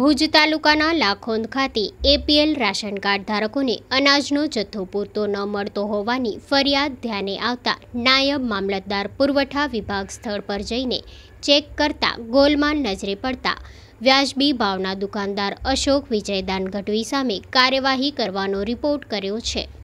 ભુજ તાલુકાના લાખોંદ ખાતે APL ration card ધારકોને અનાજનો જથ્થો પૂરતો ન મળતો હોવાની ફરિયાદ ધ્યાને આવતા નાયબ મામલતદાર પુરવઠા વિભાગ સ્થળ પર જઈને ચેક કરતા ગોલમાલ નજરે પડતા વ્યાજબી ભાવના દુકાનદાર અશોક વિજયદાન ગઢવી સામે કાર્યવાહી કરવાનો રિપોર્ટ કર્યો છે